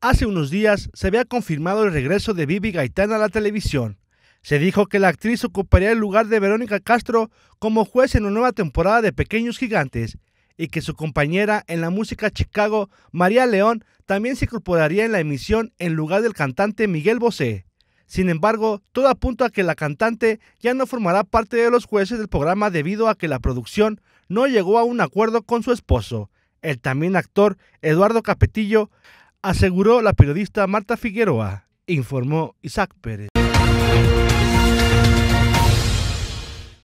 Hace unos días se había confirmado el regreso de Vivi Gaitán a la televisión. Se dijo que la actriz ocuparía el lugar de Verónica Castro como juez en una nueva temporada de Pequeños Gigantes y que su compañera en la música Chicago, María León, también se incorporaría en la emisión en lugar del cantante Miguel Bosé. Sin embargo, todo apunta a que la cantante ya no formará parte de los jueces del programa debido a que la producción no llegó a un acuerdo con su esposo, el también actor Eduardo Capetillo, aseguró la periodista Marta Figueroa, informó Isaac Pérez.